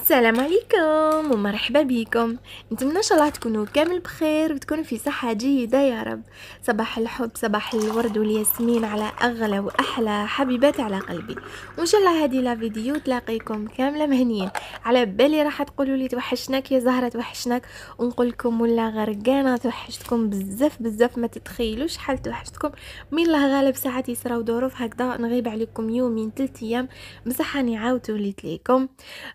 السلام عليكم ومرحبا بكم نتمنى ان شاء الله تكونوا كامل بخير وتكونوا في صحه جيده يا رب صباح الحب صباح الورد والياسمين على اغلى واحلى حبيبات على قلبي وان شاء الله هذه لا فيديو تلاقيكم كامله مهنيين على بالي راح تقولوا لي توحشناك يا زهره توحشناك ونقول لكم ولا غرقانه توحشتكم بزاف بزاف ما تتخيلوش شحال توحشتكم من الله غالب ساعات يسراو ظروف هكذا نغيب عليكم يومين ثلاث ايام بصح راني عاودت وليت ليكم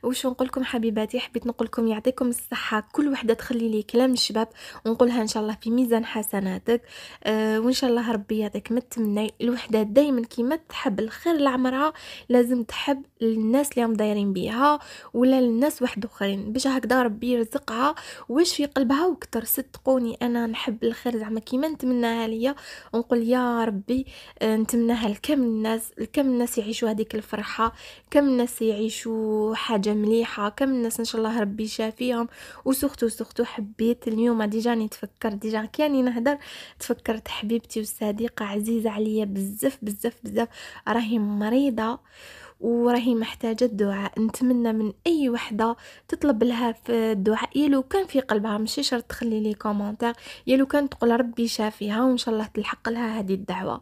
وش نقول لكم حبيباتي حبيت نقول لكم يعطيكم الصحه كل وحده تخلي لي كلام الشباب ونقولها ان شاء الله في ميزان حسناتك أه وان شاء الله ربي يعطيك ما تمني الوحده دائما كيما تحب الخير لعمرها لازم تحب الناس اللي هم دايرين بيها ولا الناس واحد اخرين باش هكذا ربي يرزقها واش في قلبها وكتر صدقوني انا نحب الخير زعما كيما نتمناها ليا ونقول يا ربي آه، نتمناها لكم الناس لكم الناس يعيشوا هذيك الفرحه كم الناس يعيشوا حاجه مليحه صحه كم الناس ان شاء الله ربي يشافيهم وسختو سختو حبيت اليوم ديجا نتفكر ديجا كاني نهدر تفكرت حبيبتي والصديقه عزيزه عليا بزاف بزاف بزاف راهي مريضه وراهي محتاجة الدعاء نتمنى من أي وحدة تطلب لها في الدعاء يلو كان في قلبها مشي شرط تخلي لي كومنتر يلو كان تقول ربي شافيها وإن شاء الله تلحق لها هذه الدعوة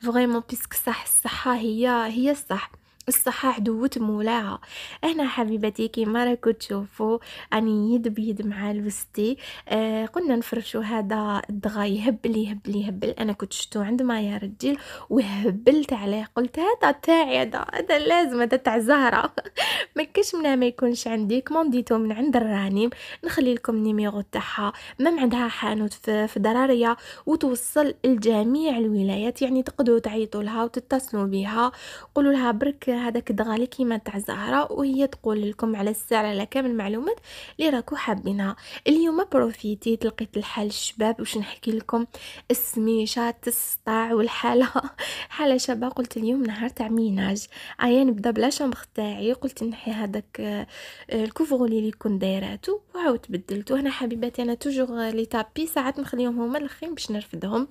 فغيمون بيسك صح الصحة هي هي الصح الصحة دوت مولاها هنا حبيبتي كيما راكو تشوفوا راني يد بيد مع الوستي آه قلنا نفرشو هذا الدغا يهبل يهبل يهبل انا كنت شفتو عند ما يا رجل وهبلت عليه قلت هذا تاعي هذا هذا لازم هذا تاع زهره ما كاش منها ما يكونش عندي كومونديتو من عند الرانيم نخلي لكم النيميرو تاعها مام عندها حانوت في, في دراريه وتوصل لجميع الولايات يعني تقدروا تعيطوا لها وتتصلوا بها قولوا لها برك كبير هذاك دغالي كيما تاع الزهره وهي تقول لكم على السعر على كامل المعلومات اللي راكو حابينها اليوم بروفيتي لقيت الحال الشباب واش نحكي لكم السميشات السطاع والحاله حاله شابه قلت اليوم نهار تاع ميناج ايا نبدا بلا شامبخ تاعي قلت نحي هذاك آه، الكوفغولي اللي كنت دايراتو وعاود بدلته هنا حبيباتي انا توجور لي تابي ساعات نخليهم هما الاخرين باش نرفدهم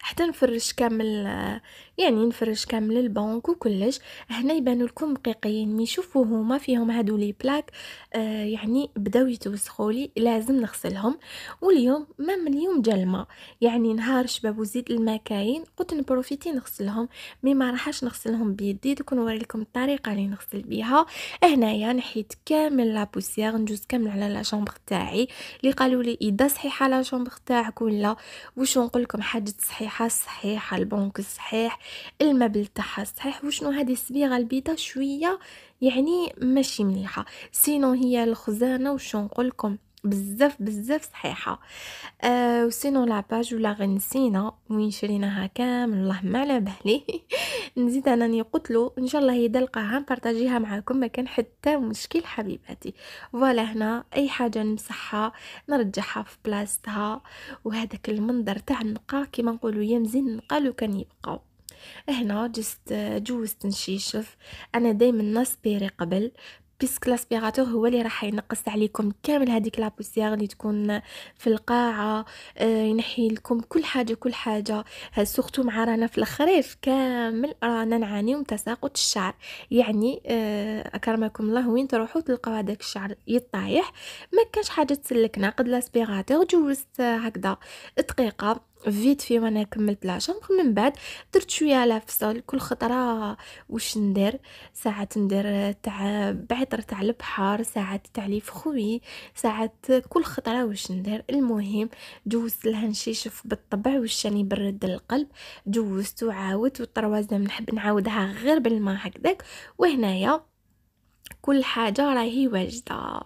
حتى نفرش كامل آه، يعني نفرج كامل البنك وكلش هنا يبانوا لكم دقيقين مي شوفوا هما فيهم هادو لي بلاك آه يعني بداو يتوسخوا لي لازم نغسلهم واليوم ما من اليوم جا الماء يعني نهار شباب وزيد الماء كاين قلت نبروفيتي نغسلهم مي ما راحش نغسلهم بيدي دوك نوري لكم الطريقه اللي نغسل بيها هنايا يعني نحيد كامل لا بوسيغ ندوز كامل على لا شومبر تاعي اللي قالوا لي اذا صحيحه لا شومبر تاعك ولا واش نقول لكم حاجه صحيحه صحيحه البنك صحيح المبل تاعها صحيح وشنو هذه الصبيغه البيضه شويه يعني ماشي مليحه سينو هي الخزانه وشو نقولكم بزاف بزاف صحيحه أه وسينو لاباج ولا غنسينا وين شريناها كامل الله ما على بالي نزيد انا قتلو ان شاء الله هيدا نبارطاجيها معاكم ما كان حتى مشكل حبيباتي فوالا هنا اي حاجه نمسحها نرجعها في بلاصتها وهذاك المنظر تاع النقا كيما نقولوا يا النقا لو كان يبقاو هنا جست جوزت نشيشف انا دايما نسبيري قبل بيسك لاسبيراتور هو اللي راح ينقص عليكم كامل هذيك لابوسيغ اللي تكون في القاعة آه، ينحي لكم كل حاجة كل حاجة آه، سورتو مع رانا في الخريف كامل رانا نعانيو من تساقط الشعر يعني آه، أكرمكم الله وين تروحوا تلقاو هذاك الشعر يطايح ما كانش حاجة تسلكنا قد لاسبيراتور جوزت هكذا دقيقة فيت في وانا كملت العشاء من بعد درت شويه على فصل كل خطره واش ندير ساعات ندير تاع بعطر تاع البحر ساعات تاع لي فخوي ساعات كل خطره واش ندير المهم جوزت لها نشيشف بالطبع واش راني برد القلب جوزت وعاودت والطروازه نحب نعاودها غير بالما هكذاك وهنايا كل حاجة راهي واجدة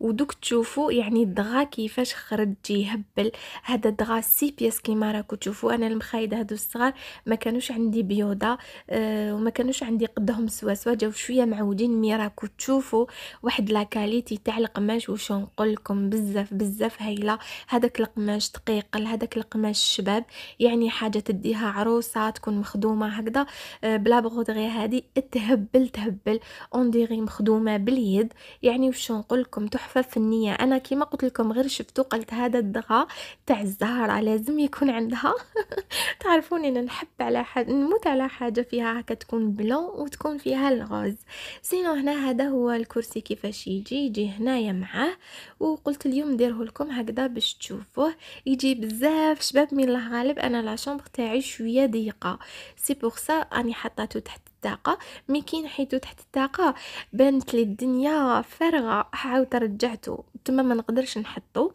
ودوك تشوفوا يعني الدغا كيفاش خرج يهبل هذا الدغا سي بياس كيما راكو تشوفوا انا المخايده هادو الصغار ما كانوش عندي بيوضه أه وما كانوش عندي قدهم سوا سوا جاو شويه معودين مي راكو تشوفوا واحد لا كاليتي تاع القماش واش نقول لكم بزاف بزاف هايله هذاك القماش تقيقل هذاك القماش شباب يعني حاجه تديها عروسه تكون مخدومه هكذا أه بلا بغودغي هادي تهبل تهبل اون ديغي مخدومة مخدومه باليد يعني وش نقولكم تحفه فنيه انا كيما قلت لكم غير شفتو قلت هذا الدغا تاع الزهره لازم يكون عندها تعرفوني انا نحب على حاجه نموت على حاجه فيها هكا تكون بلون وتكون فيها الغاز سينو هنا هذا هو الكرسي كيفاش يجي يجي هنايا معاه وقلت اليوم نديره لكم هكذا باش تشوفوه يجي بزاف شباب من الغالب انا لا تاعي شويه ضيقه سي بوغ سا راني حطاتو تحت الطاقه مي كي حيتو تحت الطاقه بانت لي الدنيا فارغه عاود رجعتو تما ما نقدرش نحطو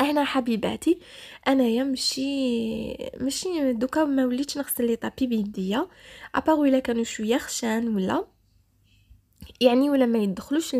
هنا حبيباتي انايا ماشي ماشي دوكا ما وليتش نغسل لي طابي بيديا ابارو الا كانوا شويه خشان ولا يعني ولا ما يدخلوش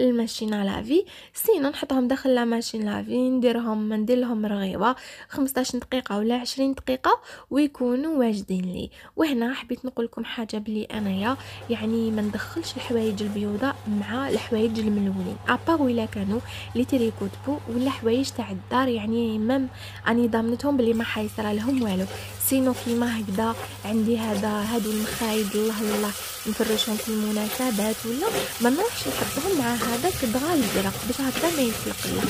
الماشين لافي سينا نحطهم داخل لا ماشين لافي نديرهم ندير لهم رغيوه 15 دقيقه ولا 20 دقيقه ويكونوا واجدين لي وهنا حبيت نقول لكم حاجه بلي انايا يعني ما ندخلش الحوايج البيوضاء مع الحوايج الملونين ابار ولا كانوا لي بو ولا حوايج تاع الدار يعني مام اني ضامنتهم بلي ما حيصرى لهم والو سينو كيما هكذا عندي هذا هادو المخايد الله الله نفرشهم في المناسبه بعض ولا ما نروحش نحطهم مع هذاك كدغى الزرق باش هكا ما يفلق لنا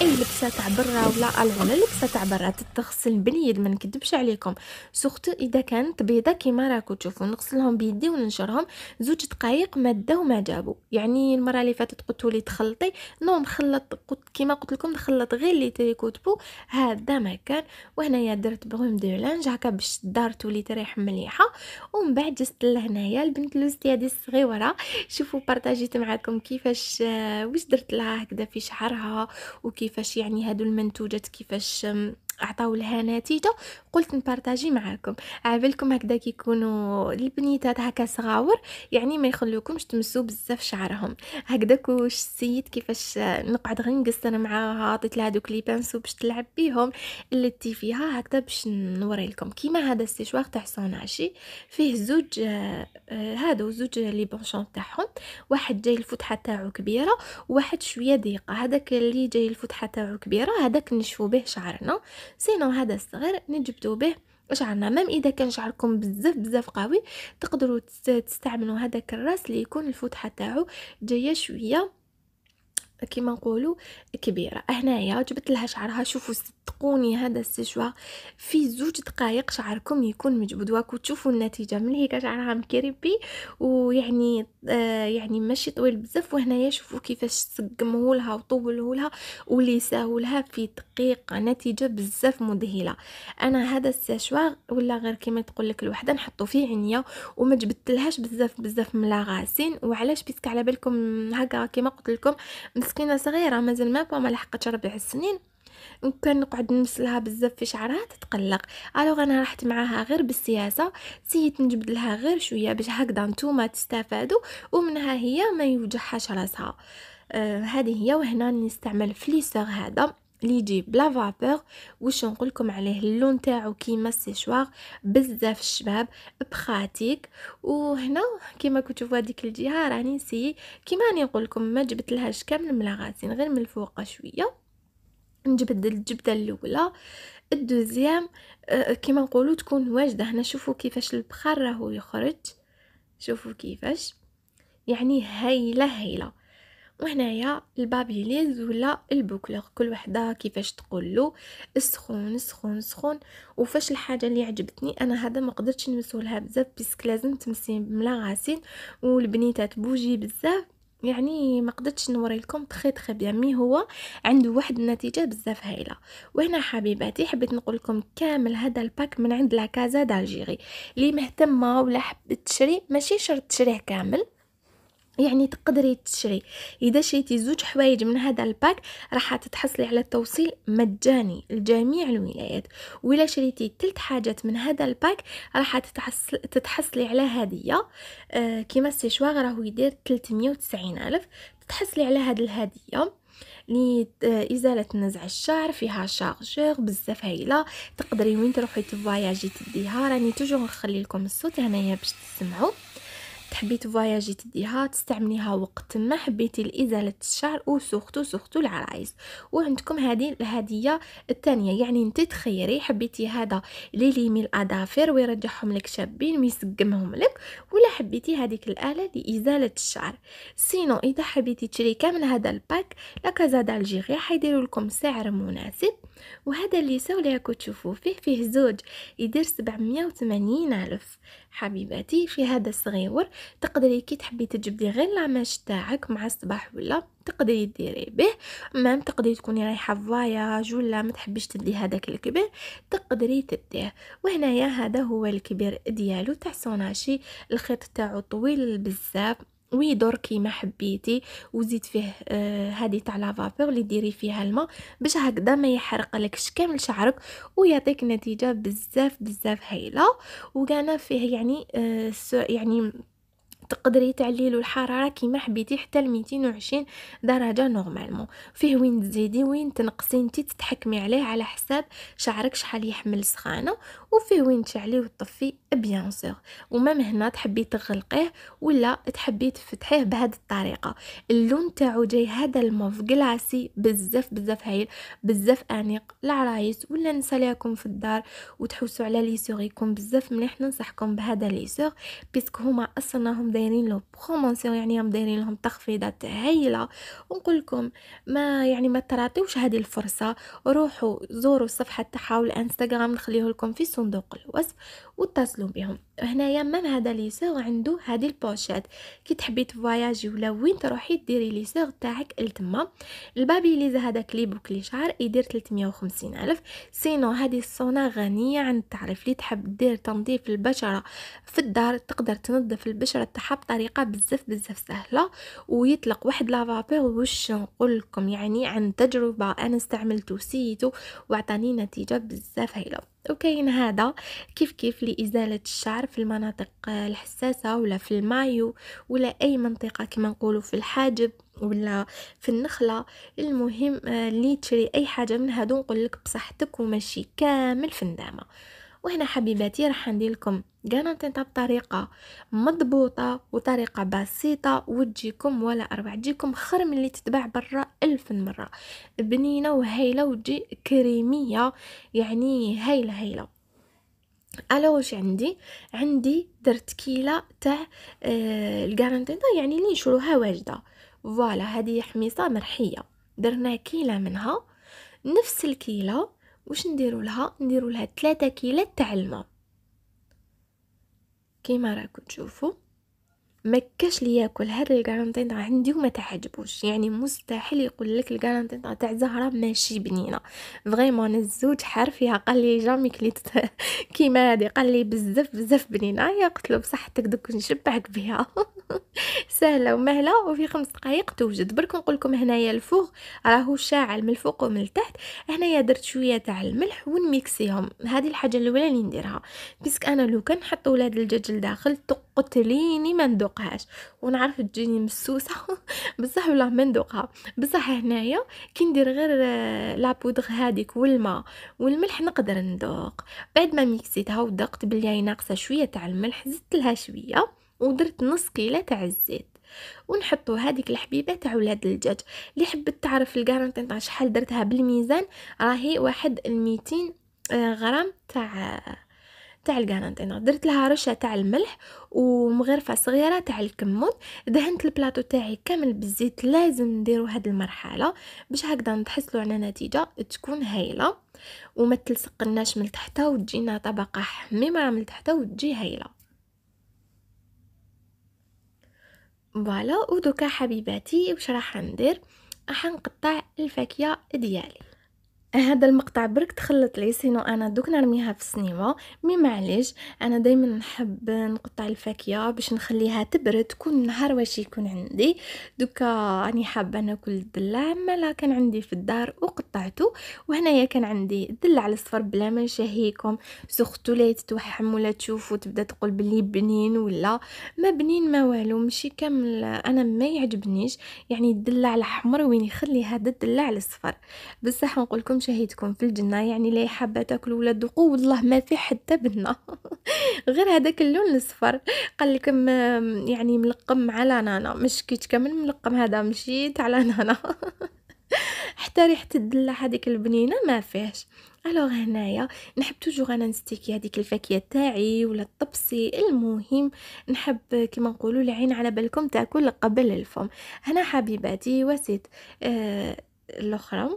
واي لبسه تاع برا ولا الغنا لبسه تاع برا تتغسل باليد ما نكذبش عليكم سورتو اذا كانت بيضه كيما راكم تشوفوا نغسلهم بيدي وننشرهم زوج دقائق ماده وما جابوا يعني المره اللي فاتت قلت لي تخلطي نو نخلط قلت كيما قلت لكم نخلط غير لي تيكوتبو هذا ما كان وهنايا درت بروم دو لانج هكا باش الدار تولي تريح مليحه ومن بعد جست لهنايا البنت لوستي هذه الصغيره شوفوا بارطاجيت معاكم كيفاش آه، واش درت لها هكذا في شعرها وكيفاش يعني هادو المنتوجات كيفاش عطاو لها نتيجه قلت نبارطاجي معاكم عبالكم هكذا كيكونوا البنيتات هكا صغاور يعني ما يخلوكمش تمسوا بزاف شعرهم هكذا كوش السيد كيفاش نقعد غنقص انا معاها عطيت لها دوك لي بانسو باش تلعب بيهم اللي فيها هكذا باش نوري لكم كيما هذا السيشوار تاع صوناشي فيه زوج آه، هادو زوج لي بونشون تاعهم واحد جاي الفتحه تاعو كبيره واحد شويه ضيقه هذاك اللي جاي الفتحه تاعو كبيره هذاك نشفو به شعرنا سينو هذا الصغير نجبدو به شعرنا مام اذا كان شعركم بزاف بزاف قوي تقدروا تستعملوا هذا الراس اللي يكون الفتحه تاعو جايه شويه كيما نقولوا كبيره هنايا جبت لها شعرها شوفوا صدقوني هذا السيشوار في زوج دقائق شعركم يكون مجبد واكو تشوفوا النتيجه من هيك شعرها مكربي ويعني آه يعني ماشي طويل بزاف وهنايا شوفوا كيفاش سقمه لها وطوله لها ولي لها في دقيقه نتيجه بزاف مذهله انا هذا السيشوار ولا غير كيما تقول لك الوحده نحطو فيه عينيا وما جبدتلهاش بزاف بزاف من لاغاسين وعلاش بيسك على بالكم هكا كيما قلت لكم مسكينه صغيره مازال ما با ما لحقتش ربع السنين وكان نقعد نمسلها بزاف في شعرها تتقلق الوغ انا رحت معاها غير بالسياسه سيت نجبد لها غير شويه باش هكذا نتوما تستفادوا ومنها هي ما يوجعهاش راسها آه هي وهنا نستعمل فليسر هذا اللي يجي بلا فابور واش نقولكم عليه اللون تاعو كيما السيشوار بزاف الشباب بخاتيك وهنا كيما كنتو تشوفوا هذيك الجهه راني نسيي كيما راني نقولكم ما جبتلهاش كامل من الغازين غير من الفوق شويه نجبد الجبده الاولى الدوزيام آه، كيما نقولوا تكون واجده هنا شوفوا كيفاش البخار راهو يخرج شوفوا كيفاش يعني هايله هايله وهنايا البابيليز ولا البوكلوغ كل وحده كيفاش تقول له سخون سخون سخون وفاش الحاجه اللي عجبتني انا هذا ما قدرتش نمسولها بزاف بيسك لازم تمسين بلا غاسين والبنيتات بوجي بزاف يعني ما قدرتش نوري لكم تخي تخي بيان مي هو عنده واحد النتيجه بزاف هايله وهنا حبيباتي حبيت نقول لكم كامل هذا الباك من عند لا كازا دالجيري اللي مهتمه ولا حبت تشري ماشي شرط تشريه كامل يعني تقدري تشري اذا شريتي زوج حوايج من هذا الباك راح تتحصلي على التوصيل مجاني لجميع الولايات واذا شريتي ثلاث حاجات من هذا الباك راح تتحصلي على هديه آه كيما السيشوار راهو يدير 390 الف تتحصلي على هذه الهديه آه، لإزالة نزع الشعر فيها شارجور بزاف هايلة تقدري وين تروحي تفواياجي تديها راني توجور نخلي لكم الصوت هنايا باش تسمعوا حبيت تفواياجي تديها تستعمليها وقت ما حبيتي لازاله الشعر وسورتو سوختو العرايس وعندكم هذه الهديه الثانيه يعني انت تخيري حبيتي هذا ليلي من الاظافر ويرجعهم لك شابين ويسقمهم لك ولا حبيتي هذيك الاله لازاله الشعر سينو اذا حبيتي تشري كامل هذا الباك لا كازا دالجيريا حيديروا لكم سعر مناسب وهذا اللي اللي راكو تشوفوا فيه فيه زوج يدير 780 الف حبيباتي في هذا الصغيور تقدري كي تحبي تجبدي غير لاماج تاعك مع الصباح ولا تقدري ديري به مام تقدري تكوني رايحه فواياج ولا ما تحبيش تدي هذاك الكبير تقدري تديه وهنايا هذا هو الكبير ديالو تاع سوناشي الخيط تاعو طويل بزاف ويدور كيما حبيتي وزيد فيه هذه آه، تاع لافابور اللي ديري فيها الماء باش هكذا ما يحرق لكش كامل شعرك ويعطيك نتيجه بزاف بزاف هايله وكان فيه يعني آه يعني تقدري تعلي له الحراره كيما حبيتي حتى ل 220 درجه نورمالمون فيه وين تزيدي وين تنقصي انت تتحكمي عليه على حساب شعرك شحال يحمل سخانه وفيه وين تشعليه وتطفي بيان سور ومام هنا تحبي تغلقيه ولا تحبي تفتحيه بهاد الطريقه اللون تاعو جاي هذا الموف كلاسي بزاف بزاف هايل بزاف انيق لعرايس ولا نسى ليكم في الدار وتحوسوا على يكون بزاف مليح ننصحكم بهذا ليسور بيسكو هما اصلا هم دايرين له برومونسيون يعني هم دايرين لهم تخفيضات هايله ونقول لكم ما يعني ما تراطيوش هذه الفرصه روحوا زوروا الصفحه تاعها والانستغرام نخليه لكم في صندوق الوصف واتصلوا يتواصلون بهم هنايا مام هذا ليسوغ عنده هذه البوشات كي تحبي تفواياجي ولا وين تروحي ديري ليسوغ تاعك لتما البابيليزا هذا كليبوك لي شعر يدير 350 الف سينو هذه الصونا غنيه عن التعريف اللي تحب دير تنظيف البشره في الدار تقدر تنظف البشره تاعها بطريقه بزاف بزاف سهله ويطلق واحد لافابور وش نقول لكم يعني عن تجربه انا استعملته سيتو وعطاني نتيجه بزاف هايله وكاين هذا كيف كيف لازاله الشعر في المناطق الحساسه ولا في المايو ولا اي منطقه كما نقولوا في الحاجب ولا في النخله المهم اللي آه، تشري اي حاجه من هادو نقول لك بصحتك وماشي كامل في الندامه وهنا حبيباتي راح ندير لكم كارانتينتا بطريقه مضبوطه وطريقه بسيطه وتجيكم ولا اربع تجيكم خير من اللي تتباع برا الف مره بنينه وهيله وتجي كريميه يعني هايله هايله الا واش عندي عندي درت كيله تاع آه الكارانتينتا يعني اللي نشروها واجده فوالا هذه حميصه مرحيه درنا كيله منها نفس الكيله واش نديرو لها نديرو لها 3 كيلات تاع الماء كيما راكم تشوفوا ما كاش لي ياكل هذا الكارانتين عندي وما تعجبوش يعني مستحيل يقول لك الكارونتين تاع زهره ماشي بنينه فريمون الزوج حار فيها قال لي جامي كليت كيما هادي قال لي بزاف بزاف بنينه يا قلت له بصحتك دوك نشبعك بها سهله ومهله وفي خمس دقائق توجد برك نقول لكم هنايا الفوق راهو شاعل من الفوق ومن التحت هنايا درت شويه تاع الملح ونميكسيهم هذه الحاجه الاولى اللي نديرها بيسك انا لو كان نحط ولاد الدجاج لداخل تقتليني ما ندوق ندوقهاش ونعرف تجيني مسوسه بصح والله ما ندوقها بصح هنايا كي ندير غير آه، لابودغ هذيك والماء والملح نقدر ندوق بعد ما ميكسيتها ودقت بلي ناقصه شويه تاع الملح زدت لها شويه ودرت نص كيله تاع الزيت ونحطوا هذيك الحبيبه تاع ولاد الدجاج اللي حبت تعرف الكارونتين تاع شحال درتها بالميزان راهي واحد الميتين آه، غرام تاع تاع الكارانتينا درت لها رشه تاع الملح ومغرفه صغيره تاع الكمون دهنت البلاطو تاعي كامل بالزيت لازم نديرو هاد المرحله باش هكذا نتحصلوا على نتيجه تكون هايله وما تلصقناش من تحت وتجينا طبقه حميمه من تحت وتجي هايله فوالا ودوكا حبيباتي واش راح ندير راح نقطع الفاكهه ديالي هذا المقطع برك تخلط لي سينو انا دوك نرميها في السنيمه مي معليش انا دائما نحب نقطع الفاكهه باش نخليها تبرد كل نهار واش يكون عندي دوكا راني حابه ناكل الدلع مالا كان عندي في الدار وقطعته وهنايا كان عندي الدلع الصفر بلا ما نشهيكم سورتو لا تتوحم ولا تشوفوا تبدا تقول بلي بنين ولا ما بنين ما والو ماشي كامل انا ما يعجبنيش يعني الدلع الاحمر وين يخلي هذا الدلع الصفر بصح نقول لكم شهيتكم في الجنة يعني لا حابة تاكل ولا تذوقوا والله ما في حتى بنا غير هذاك اللون الصفر قال لكم يعني ملقم على نانا مش كيت كامل ملقم هذا مشيت على نانا حتى ريحه الدله هذيك البنينه ما فيهش الوغ هنايا نحب توجور انا نستيكي هذيك الفاكهه تاعي ولا الطبسي المهم نحب كما نقولوا العين على بالكم تاكل قبل الفم هنا حبيباتي وسيت آه الاخرى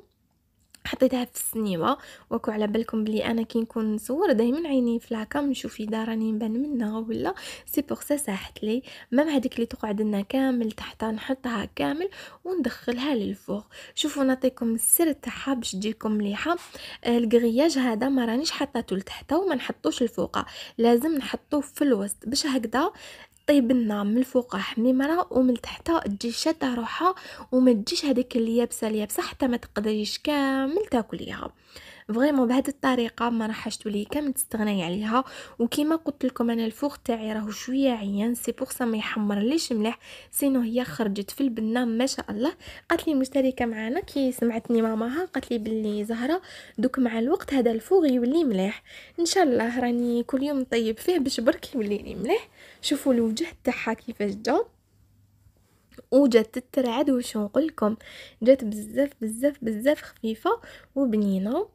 حطيتها في السنيوه واكو على بالكم بلي انا كي نكون نصور دائما عيني في لاكام نشوف اذا راني نبان منها ولا سي بوغ سا ساحت لي مام هذيك اللي تقعد لنا كامل تحتها نحطها كامل وندخلها للفوق شوفوا نعطيكم السر تاعها باش تجيكم مليحه آه الكغياج هذا ما رانيش حطاته لتحت وما نحطوش الفوقه لازم نحطوه في الوسط باش هكذا طيب لنا نعم، من الفوق حميمره ومن تحت تجي شاده روحها وما تجيش هذيك اليابسه اليابسه حتى ما تقدريش كامل تاكليها فريمون بهذه الطريقه ما راحش تولي كامل تستغناي عليها وكما قلت لكم انا الفوق تاعي راه شويه عيان سي بوغ ما يحمر ليش مليح سينو هي خرجت في البنا ما شاء الله قالت لي مشتركه معانا كي سمعتني ماماها قالت لي بلي زهره دوك مع الوقت هذا الفوق يولي مليح ان شاء الله راني كل يوم نطيب فيه باش برك يولي لي مليح شوفوا الوجه تاعها كيفاش جا وجات تترعد وش نقول لكم جات بزاف بزاف بزاف خفيفه وبنينه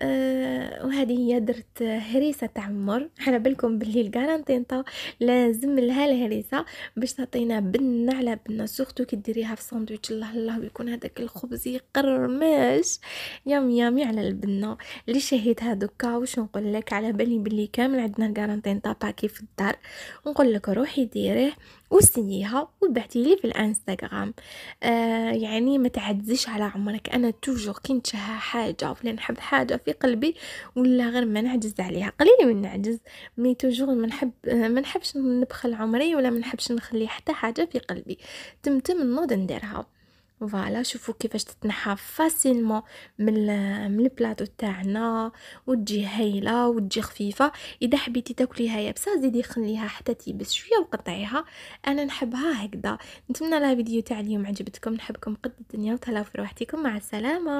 آه، وهذه هي درت هريسه تاع مر على بالكم باللي الكارانتين طاو لازم لها الهريسه باش تعطينا بنه على بنه سورتو كي ديريها في ساندويتش الله الله ويكون هذاك الخبز يقرمش يام يامي على البنه اللي شهيتها دوكا واش نقول لك على بالي باللي كامل عندنا الكارانتين طا باكي في الدار ونقول لك روحي ديريه وسنيها وبعتي لي في الانستغرام آه يعني ما تعديش على عمرك انا توجور كي نتشهى حاجه ولا نحب حاجه في قلبي ولا غير ما نعجز عليها قليل من نعجز مي توجور ما نحب آه، ما نحبش نبخل عمري ولا ما نحبش نخلي حتى حاجه في قلبي تمتم نوض نديرها فوالا شوفوا كيفاش تتنحى فاسيلمون من من البلاطو تاعنا وتجي هايله وتجي خفيفه اذا حبيتي تاكليها يابسه زيدي خليها حتى تيبس شويه وقطعيها انا نحبها هكذا نتمنى لا فيديو تاع اليوم عجبتكم نحبكم قد الدنيا وتهلاو في روحتكم مع السلامه